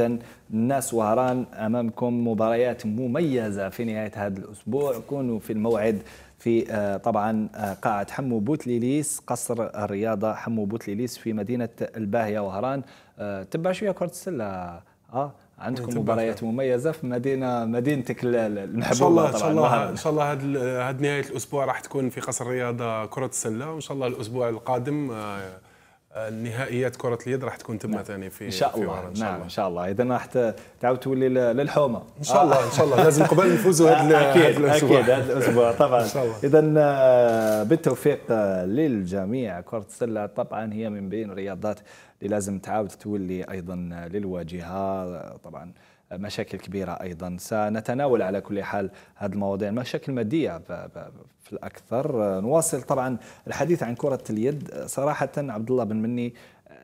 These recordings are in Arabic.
إذا الناس وهران أمامكم مباريات مميزة في نهاية هذا الأسبوع كونوا في الموعد في آه، طبعا آه، قاعة حمو بوتليليس قصر الرياضة حمو بوتليليس في مدينة الباهية وهران آه، تبع شوية كرة السلة اه عندكم مباريات مميزه في مدينه مدينتك المحبوبه ان شاء الله ان شاء الله ان شاء الله هذه نهايه الاسبوع راح تكون في قصر الرياضه كره السله وان شاء الله الاسبوع القادم نهائيات كره اليد راح تكون تما نعم. ثاني في ان شاء الله ان نعم، شاء الله اذا راح تعاود تولي للحومه ان شاء الله ان شاء الله لازم قبل نفوزوا هذا الاسبوع اكيد هذا الاسبوع طبعا اذا آه، بالتوفيق آه، للجميع كره السله طبعا هي من بين الرياضات اللي لازم تعاود تولي ايضا للواجهه طبعا مشاكل كبيره ايضا سنتناول على كل حال هذه المواضيع مشاكل ماديه في الاكثر نواصل طبعا الحديث عن كره اليد صراحه عبد الله بن مني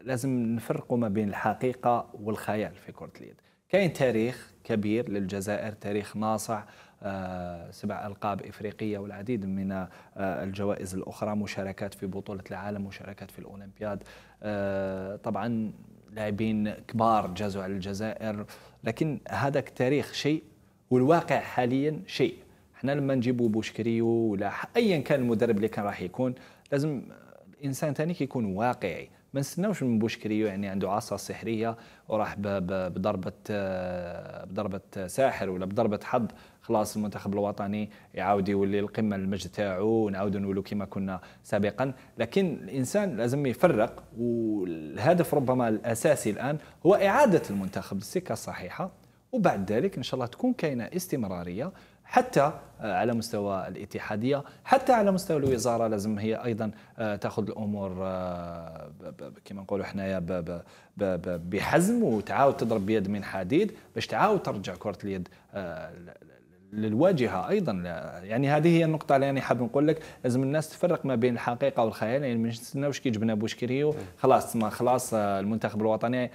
لازم نفرقوا ما بين الحقيقه والخيال في كره اليد كاين تاريخ كبير للجزائر تاريخ ناصع آه، سبع ألقاب إفريقية والعديد من آه، الجوائز الأخرى مشاركات في بطولة العالم مشاركات في الأولمبياد آه، طبعا لاعبين كبار جازوا على الجزائر لكن هذاك التاريخ شيء والواقع حاليا شيء حنا لما نجيبوا بوشكريو ولا ايا كان المدرب اللي كان راح يكون لازم الانسان ثاني كيكون واقعي ما نستناوش من بوشكريو يعني عنده عصا سحريه وراح بضربه آه، بضربه ساحر ولا بضربه حظ خلاص المنتخب الوطني يعاود يولي القمه المجد تاعو ونعاودوا نولوا كما كنا سابقا لكن الانسان لازم يفرق والهدف ربما الاساسي الان هو اعاده المنتخب للسكه الصحيحه وبعد ذلك ان شاء الله تكون كاينه استمراريه حتى آه، على مستوى الاتحاديه حتى على مستوى الوزاره لازم هي ايضا آه، تاخذ الامور آه، كما نقولوا حنايا بحزم وتعاود تضرب بيد من حديد باش تعاود ترجع كره اليد للواجهه ايضا يعني هذه هي النقطه اللي انا حاب نقول لك لازم الناس تفرق ما بين الحقيقه والخيال يعني ما نستناوش كي جبنا بوشكريو خلاص ما خلاص المنتخب الوطني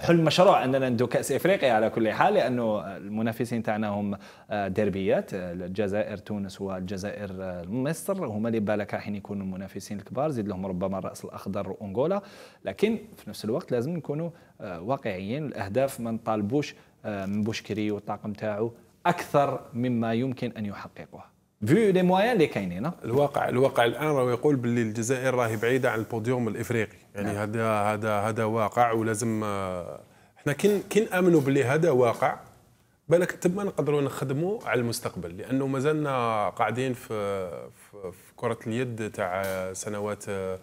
حلم مشروع اننا ندو كاس افريقيا على كل حال لانه المنافسين تاعنا هم آه، ديربيات آه، الجزائر تونس والجزائر آه، مصر هما اللي بالك راح يكونوا المنافسين الكبار زيد لهم ربما الراس الاخضر وانغولا لكن في نفس الوقت لازم نكونوا واقعيين الاهداف ما نطالبوش من بوشكري والطاقم تاعو اكثر مما يمكن ان يحققوها فيو لي موان اللي كاينين الواقع الواقع الان راه يقول باللي الجزائر راهي بعيده عن البوديوم الافريقي يعني نعم. هذا هذا هذا واقع ولازم آه، احنا كن كن امنوا باللي هذا واقع بالك تما نقدروا نخدموا على المستقبل لانه مازلنا قاعدين في في, في كره اليد تاع سنوات آه،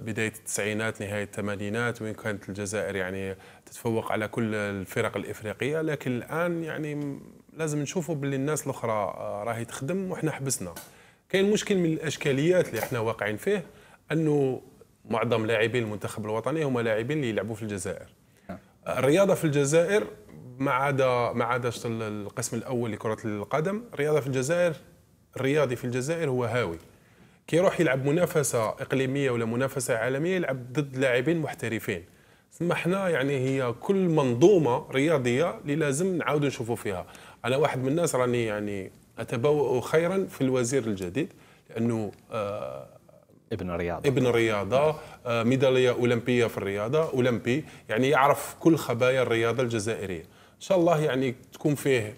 بدايه التسعينات نهايه الثمانينات وين كانت الجزائر يعني تتفوق على كل الفرق الافريقيه لكن الان يعني لازم نشوفوا باللي الناس الاخرى آه، راهي تخدم وحنا حبسنا كاين مشكل من الاشكاليات اللي احنا واقعين فيه انه معظم لاعبي المنتخب الوطني هما لاعبين اللي يلعبوا في الجزائر نعم. الرياضه في الجزائر ما عدا ما عدا القسم الاول لكره القدم الرياضه في الجزائر الرياضي في الجزائر هو هاوي كي يروح يلعب منافسه اقليميه ولا منافسه عالميه يلعب ضد لاعبين محترفين ثم احنا يعني هي كل منظومه رياضيه اللي لازم نعاودوا نشوفوا فيها انا واحد من الناس راني يعني اتبوأ خيرا في الوزير الجديد لانه آه، ابن رياضه ابن رياضة آه، ميدالية أولمبية في الرياضة أولمبي يعني يعرف كل خبايا الرياضة الجزائرية إن شاء الله يعني تكون فيه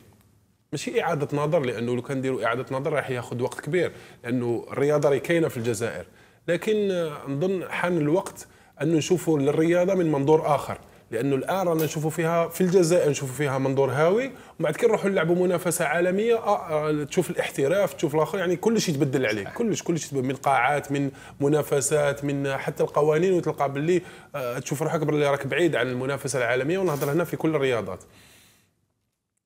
ماشي إعادة نظر لأنه لو كان نديروا إعادة نظر راح ياخذ وقت كبير لأنه الرياضة راهي كاينة في الجزائر لكن آه، نظن حان الوقت أن نشوفوا الرياضة من منظور آخر لانه الان رانا نشوفوا فيها في الجزائر نشوفوا فيها منظور هاوي ومن بعد كي نروحوا نلعبوا منافسه عالميه آه آه تشوف الاحتراف تشوف الاخر يعني كلش يتبدل عليك كلش كلش يتبدل من قاعات من منافسات من حتى القوانين وتلقى باللي آه تشوف روحك باللي راك بعيد عن المنافسه العالميه ونهضر هنا في كل الرياضات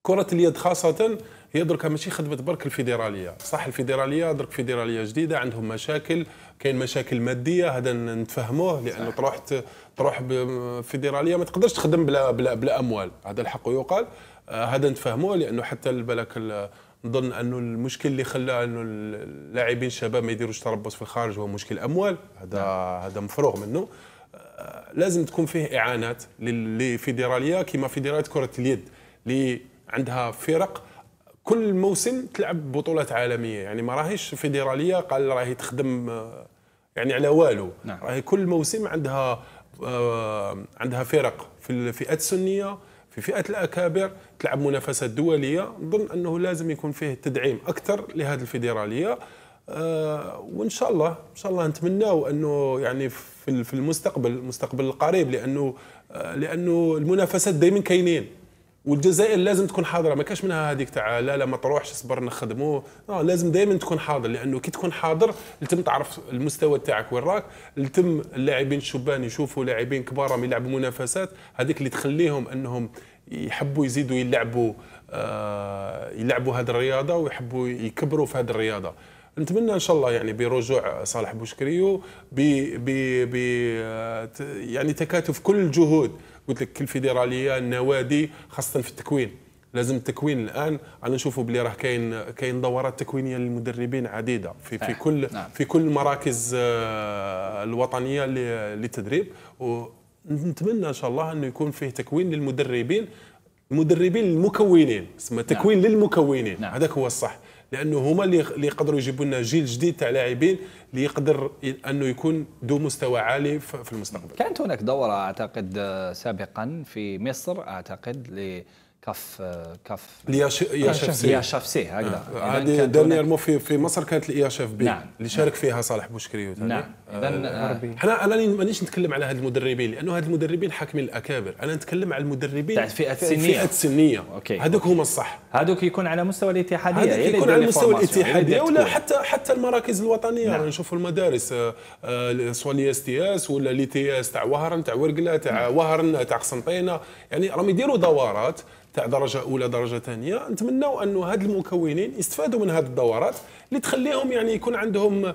كره اليد خاصه هي درك ماشي خدمه برك الفيدراليه صح الفيدراليه درك فيدراليه جديده عندهم مشاكل كاين مشاكل ماديه هذا نتفهموه لانه تروح تروح فيدراليه ما تقدرش تخدم بلا بلا بلا اموال هذا الحق يقال آه، هذا نتفهموه لانه حتى بالك نظن انه المشكل اللي خلى انه اللاعبين الشباب ما يديروش تربص في الخارج هو مشكل اموال هذا نعم. هذا مفروغ منه آه، لازم تكون فيه اعانات للفيدراليه كما فيدراليه كره اليد اللي عندها فرق كل موسم تلعب بطولات عالميه يعني ما راهيش فيدراليه قال راهي تخدم يعني على والو نعم. راهي كل موسم عندها آه عندها فرق في الفئات السنيه في فئه الاكابر تلعب منافسات دوليه نظن انه لازم يكون فيه تدعيم اكثر لهذه الفيدراليه آه وان شاء الله ان شاء الله نتمناو انه يعني في المستقبل المستقبل القريب لانه آه لانه المنافسات دائما كاينين والجزائر لازم تكون حاضره ما كاش منها هذيك تاع لا لا ما تروحش صبر نخدموا آه، لازم دائما تكون حاضر لانه كي تكون حاضر لتم تعرف المستوى تاعك وين راك لتم اللاعبين الشبان يشوفوا لاعبين كبار يلعبوا منافسات هذيك اللي تخليهم انهم يحبوا يزيدوا يلعبوا آه يلعبوا هذه الرياضه ويحبوا يكبروا في هذه الرياضه نتمنى ان شاء الله يعني برجوع صالح بوشكريو ب ب آه، يعني تكاتف كل الجهود قلت لك الفيدراليه النوادي خاصه في التكوين لازم التكوين الان انا نشوفوا بلي راه كاين كاين دورات تكوينيه للمدربين عديده في في كل نعم. في كل المراكز آه، الوطنيه للتدريب ونتمنى ان شاء الله انه يكون فيه تكوين للمدربين المدربين المكونين اسمه نعم. تكوين نعم. للمكونين نعم. هذاك هو الصح لانه هما اللي يقدروا يجيبوا لنا جيل جديد تاع لاعبين اللي يقدر انه يكون ذو مستوى عالي في المستقبل كانت هناك دوره اعتقد آه، سابقا في مصر اعتقد ل كاف كاف الاي يا اف سي الاي اف سي هكذا هذه آه. آه، مو في في مصر كانت الاي اش اف بي نعم. اللي شارك نعم. فيها صالح بوشكريو نعم اذا آه. آه. انا مانيش نتكلم على هاد المدربين لانه هاد المدربين حاكمين الاكابر انا نتكلم على المدربين تاع الفئات سنيه الفئات سنيه اوكي هذوك هما الصح هذوك يكون على مستوى الاتحاديه هذوك يكون على مستوى الاتحاديه ولا حتى حتى المراكز الوطنيه نعم. نشوفوا المدارس سواء الاي اس تي اس ولا الاي تي اس تاع وهران تاع ورقله تاع نعم. وهران تاع قسنطينه يعني راهم يديروا دورات تاع درجه اولى درجه ثانيه نتمنوا انه هاد المكونين يستفادوا من هاد الدورات اللي تخليهم يعني يكون عندهم آه،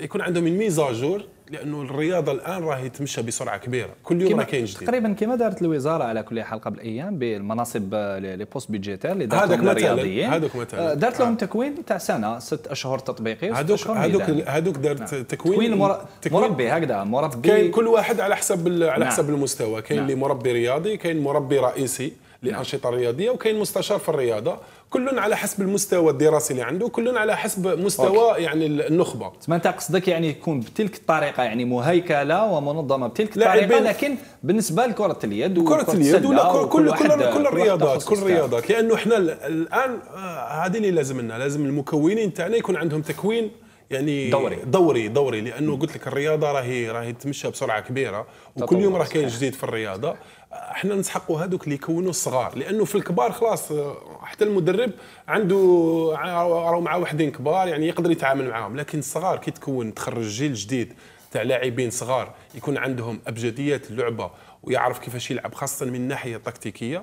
يكون عندهم الميزاجور لانه الرياضه الان راهي تمشى بسرعه كبيره كل يوم كاين جديد تقريبا كما دارت الوزاره على كل حال قبل ايام بالمناصب لي بوست بيجيتير اللي آه، دارت لهم الرياضيين آه. هذوك مثلا دارت لهم تكوين تاع سنه ست اشهر تطبيقي هذوك هذوك هذوك دارت نعم. تكوين تكوين, مر... تكوين مربي هكذا مربي كاين كل واحد على حسب على نعم. حسب المستوى كاين نعم. اللي مربي رياضي كاين مربي رئيسي لانشطه رياضيه وكاين مستشار في الرياضه كل على حسب المستوى الدراسي اللي عنده كل على حسب مستوى أوكي. يعني النخبه تما انت قصدك يعني يكون بتلك الطريقه يعني مهيكله ومنظمه بتلك الطريقه لكن بالنسبه لكره اليد كره اليد ولا كل كل كل, كل الرياضات كل الرياضات لانه احنا الان آه، هذه اللي لازم لنا لازم المكونين تاعنا يكون عندهم تكوين يعني دوري دوري دوري لانه قلت لك الرياضه راهي راهي تمشى بسرعه كبيره وكل يوم راه كاين جديد في الرياضه احنا نسحقوا هذوك اللي يكونوا الصغار لانه في الكبار خلاص حتى المدرب عنده راهو مع واحدين كبار يعني يقدر يتعامل معاهم لكن الصغار كي تكون تخرج جيل جديد تاع لاعبين صغار يكون عندهم ابجديات اللعبه ويعرف كيفاش يلعب خاصه من الناحيه التكتيكيه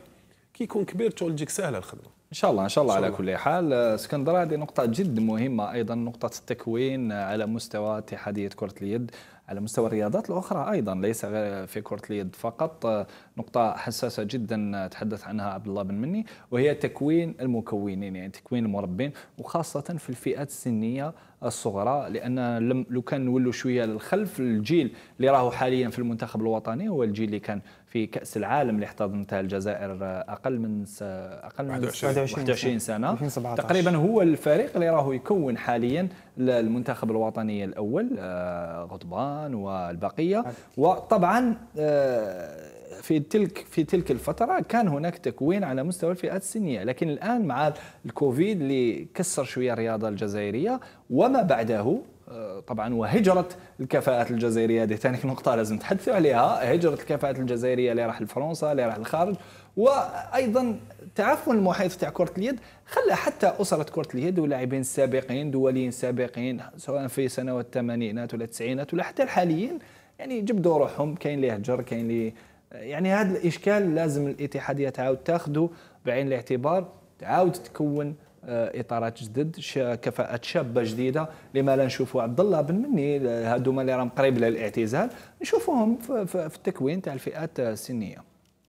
كي يكون كبير تقول لك سهله الخدمه ان شاء الله ان شاء الله, شاء الله. على كل حال اسكندرة هذه نقطة جد مهمة أيضا نقطة التكوين على مستوى اتحادية كرة اليد على مستوى الرياضات الأخرى أيضا ليس في كرة اليد فقط نقطة حساسة جدا تحدث عنها عبد الله بن مني وهي تكوين المكونين يعني تكوين المربين وخاصة في الفئات السنية الصغرى لأن لم لو كان نولوا شوية للخلف الجيل اللي راهو حاليا في المنتخب الوطني هو الجيل اللي كان في كاس العالم اللي احتضنتها الجزائر آه، اقل من س... اقل من 21, 21 سنه, سنة. تقريبا هو الفريق اللي راهو يكون حاليا المنتخب الوطني الاول آه، غضبان والبقيه وطبعا آه، في تلك في تلك الفتره كان هناك تكوين على مستوى الفئات السنيه لكن الان مع الكوفيد اللي كسر شويه الرياضه الجزائريه وما بعده طبعا وهجره الكفاءات الجزائريه هذه ثاني نقطه لازم نتحدثوا عليها هجره الكفاءات الجزائريه اللي راح لفرنسا اللي راح للخارج وايضا تعفن المحيط تاع كره اليد خلى حتى اسره كره اليد ولاعبين سابقين دوليين سابقين سواء في سنوات الثمانينات ولا التسعينات ولا حتى الحاليين يعني جبدوا روحهم كاين اللي هجر كاين اللي يعني هذا الاشكال لازم الاتحاديه تعاود تاخذه بعين الاعتبار تعاود تكون آه، اطارات جدد كفاءات شابه جديده لما لا نشوفوا عبد الله بن مني هذوما اللي راهم قريب للاعتزال نشوفوهم في التكوين تاع الفئات السنيه